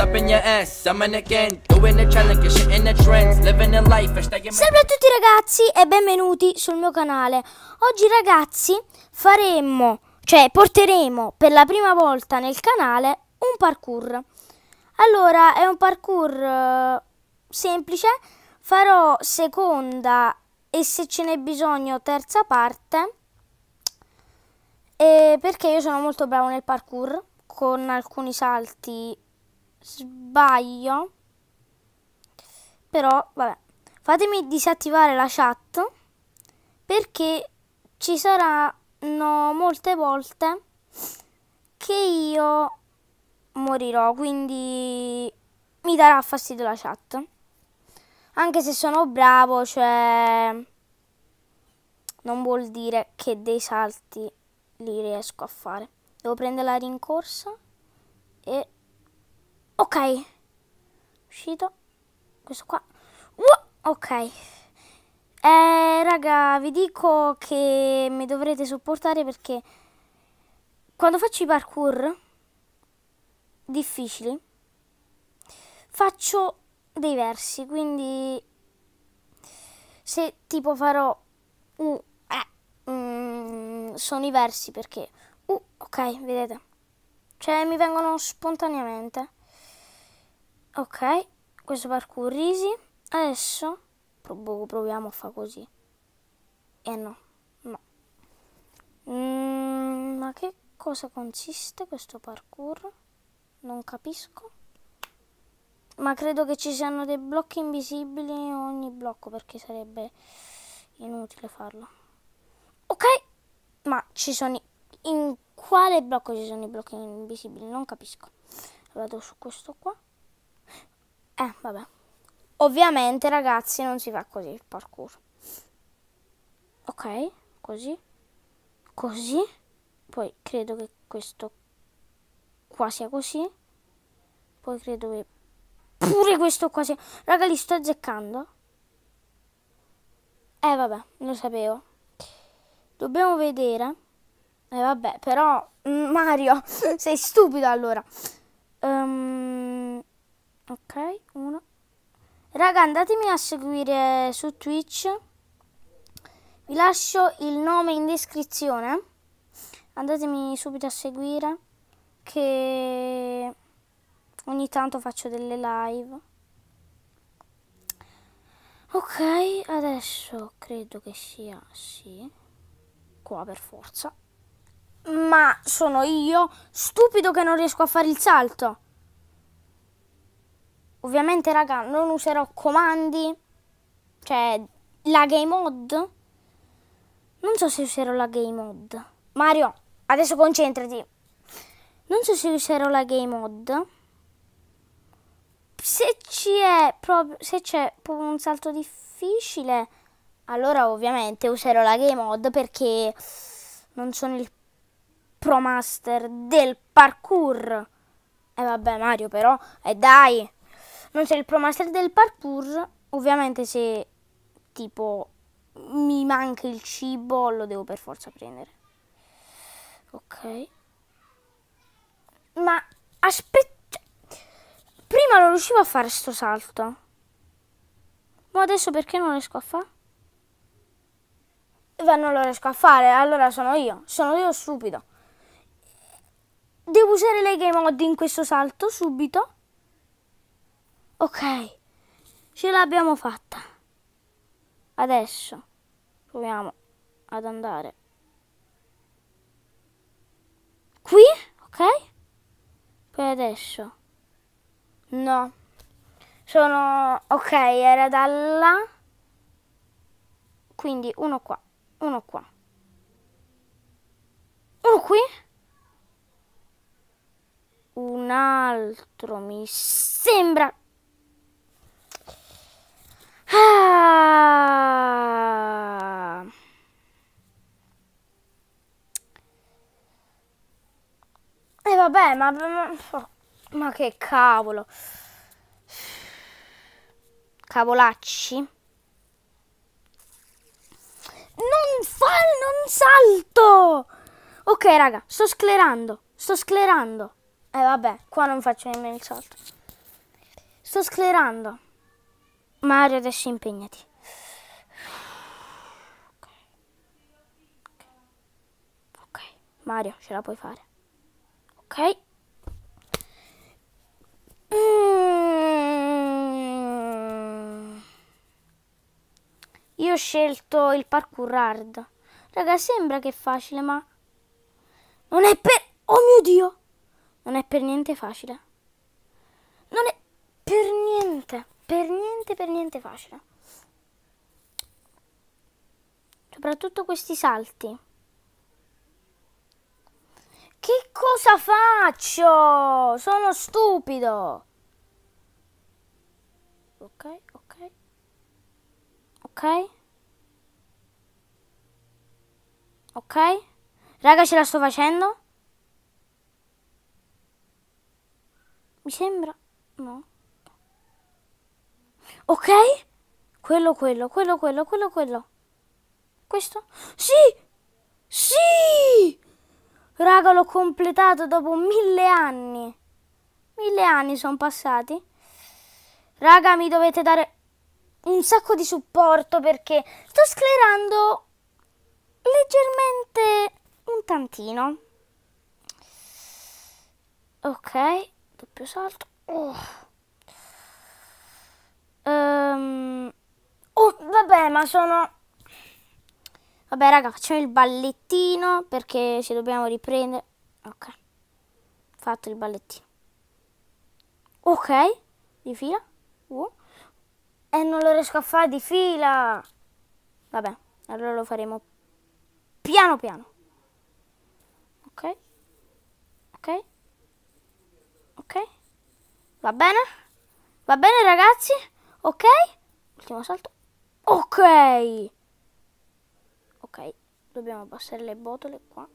Salve a tutti ragazzi e benvenuti sul mio canale. Oggi ragazzi faremo, cioè porteremo per la prima volta nel canale un parkour. Allora, è un parkour eh, semplice, farò seconda e se ce n'è bisogno terza parte. E perché io sono molto bravo nel parkour con alcuni salti sbaglio, però vabbè, fatemi disattivare la chat perché ci saranno molte volte che io morirò, quindi mi darà fastidio la chat. Anche se sono bravo, cioè non vuol dire che dei salti li riesco a fare. Devo prendere la rincorsa e Ok. Uscito. Questo qua. Uh, ok. Eh, raga, vi dico che mi dovrete sopportare perché quando faccio i parkour difficili faccio dei versi, quindi se tipo farò uh, eh, mm, sono i versi perché uh, ok, vedete. Cioè mi vengono spontaneamente ok questo parkour easy adesso boh, proviamo a fare così e eh no no mm, ma che cosa consiste questo parkour non capisco ma credo che ci siano dei blocchi invisibili in ogni blocco perché sarebbe inutile farlo ok ma ci sono i... in quale blocco ci sono i blocchi invisibili non capisco vado su questo qua eh, vabbè. Ovviamente, ragazzi, non si fa così il parkour. Ok, così. Così. Poi credo che questo qua sia così. Poi credo che pure questo qua sia... Raga, li sto azzeccando. Eh, vabbè, lo sapevo. Dobbiamo vedere. Eh, vabbè, però... Mm, Mario, sei stupido allora. Ehm... Um ok uno raga andatemi a seguire su twitch vi lascio il nome in descrizione andatemi subito a seguire che ogni tanto faccio delle live ok adesso credo che sia sì qua per forza ma sono io stupido che non riesco a fare il salto Ovviamente, raga, non userò comandi, cioè la game mod. Non so se userò la game mod. Mario, adesso concentrati. Non so se userò la game mod. Se ci è proprio, se c'è proprio un salto difficile, allora ovviamente userò la game mod perché non sono il pro master del parkour. E eh, vabbè Mario però, e eh, dai! non c'è il pro master del parkour, ovviamente se tipo mi manca il cibo lo devo per forza prendere. Ok. Ma aspetta, cioè, prima non riuscivo a fare sto salto. Ma adesso perché non riesco a fare? Beh, non lo riesco a fare, allora sono io, sono io stupido. Devo usare le game mod in questo salto subito. Ok, ce l'abbiamo fatta. Adesso proviamo ad andare qui, ok? Poi adesso. No. Sono... ok, era da là. Quindi uno qua, uno qua. Uno qui. Un altro mi sembra Eh, ma, ma, ma che cavolo. Cavolacci. Non fa, non salto! Ok, raga, sto sclerando, sto sclerando. eh, vabbè, qua non faccio nemmeno il salto. Sto sclerando. Mario, adesso impegnati. Ok, Mario, ce la puoi fare ok mm. io ho scelto il parkour hard raga sembra che è facile ma non è per oh mio dio non è per niente facile non è per niente per niente per niente facile soprattutto questi salti cosa faccio? Sono stupido. Ok, ok. Ok. Ok. Raga, ce la sto facendo? Mi sembra... No. Ok. Quello, quello, quello, quello, quello, quello. Questo? Sì! Sì! Raga, l'ho completato dopo mille anni. Mille anni sono passati. Raga, mi dovete dare un sacco di supporto perché sto sclerando leggermente un tantino. Ok, doppio salto. Oh. Um. oh, vabbè, ma sono Vabbè, raga, facciamo il ballettino perché ci dobbiamo riprendere. Ok. Fatto il ballettino. Ok, di fila. Uh. E non lo riesco a fare di fila. Vabbè, allora lo faremo piano piano. Ok. Ok. Ok. Va bene? Va bene, ragazzi? Ok. Ultimo salto. Ok ok dobbiamo abbassare le botole qua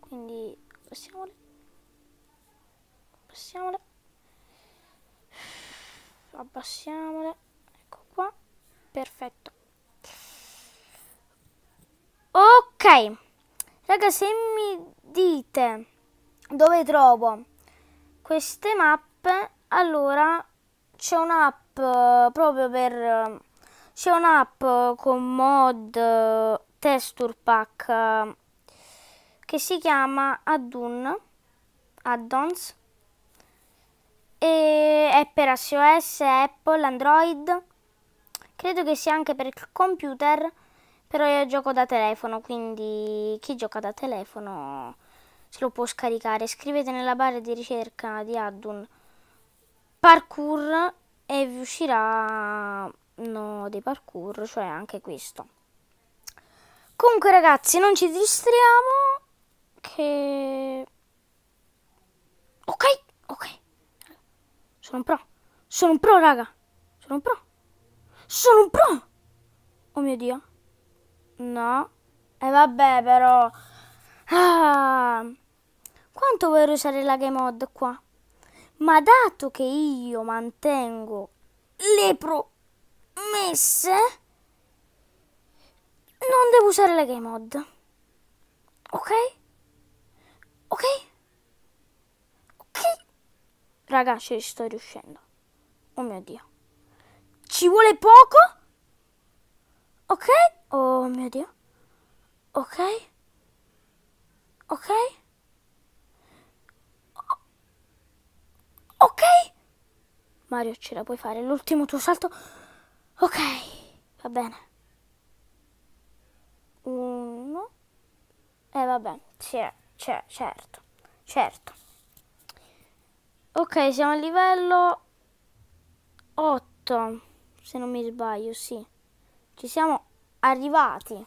quindi passiamole passiamole abbassiamole ecco qua perfetto ok raga se mi dite dove trovo queste mappe allora c'è un'app eh, proprio per eh, c'è un'app con mod eh, texture pack eh, che si chiama Addon, Addons e è per iOS, Apple, Android credo che sia anche per il computer però io gioco da telefono quindi chi gioca da telefono se lo può scaricare scrivete nella barra di ricerca di Addon parkour e vi uscirà no, dei parkour cioè anche questo Comunque ragazzi, non ci distriamo che... Ok, ok. Sono un pro. Sono un pro, raga. Sono un pro. Sono un pro! Oh mio Dio. No. E eh, vabbè, però... Ah. Quanto vorrei usare la game mod qua? Ma dato che io mantengo le promesse non devo usare la game mod. Ok? Ok? Ok? Raga, ci sto riuscendo. Oh mio Dio. Ci vuole poco? Ok? Oh mio Dio. Ok? Ok? Ok? Mario, ce la puoi fare? L'ultimo tuo salto? Ok, va bene. Eh vabbè, c'è, c'è, certo, certo. Ok, siamo a livello 8, se non mi sbaglio, sì. Ci siamo arrivati.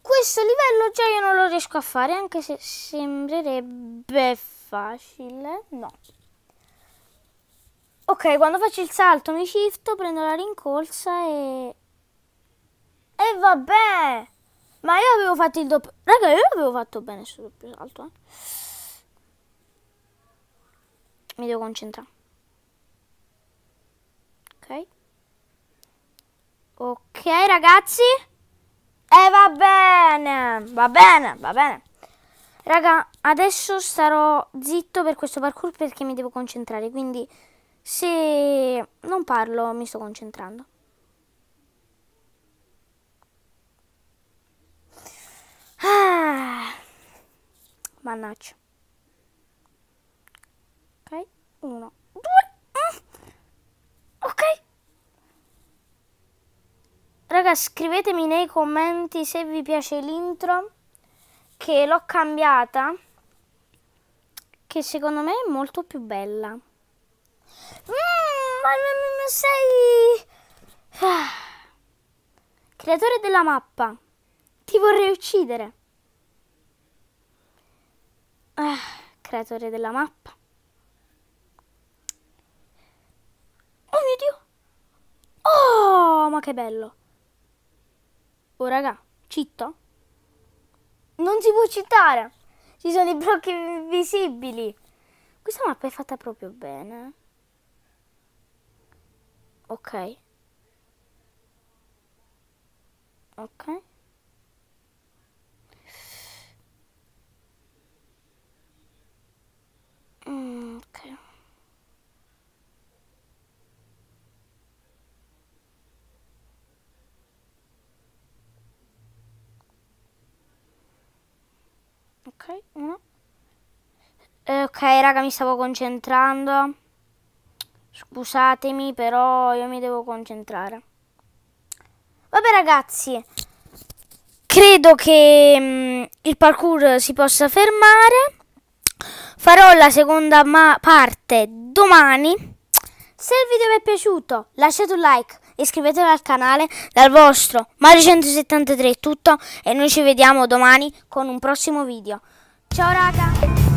Questo livello già io non lo riesco a fare, anche se sembrerebbe facile. No. Ok, quando faccio il salto mi shift, prendo la rincorsa e... E vabbè! Ma io avevo fatto il doppio... Raga, io avevo fatto bene sul doppio salto, eh. Mi devo concentrare. Ok. Ok, ragazzi. E va bene. Va bene, va bene. Raga, adesso starò zitto per questo parkour perché mi devo concentrare, quindi se non parlo mi sto concentrando. Ah, mannaggia. Ok, uno, due. Eh. Ok. Raga, scrivetemi nei commenti se vi piace l'intro che l'ho cambiata che secondo me è molto più bella. Mmm, ma sei... Ah. Creatore della mappa. Ti vorrei uccidere. Ah, creatore della mappa. Oh mio Dio! Oh, ma che bello! Oh raga, citto? Non si può citare! Ci sono i blocchi visibili! Questa mappa è fatta proprio bene. Ok. Ok. Mm, ok. uno. Eh, ok, raga, mi stavo concentrando. Scusatemi, però io mi devo concentrare. Vabbè, ragazzi. Credo che mh, mm, il parkour si possa fermare farò la seconda parte domani. Se il video vi è piaciuto lasciate un like, iscrivetevi al canale, dal vostro Mario 173 è tutto e noi ci vediamo domani con un prossimo video. Ciao raga!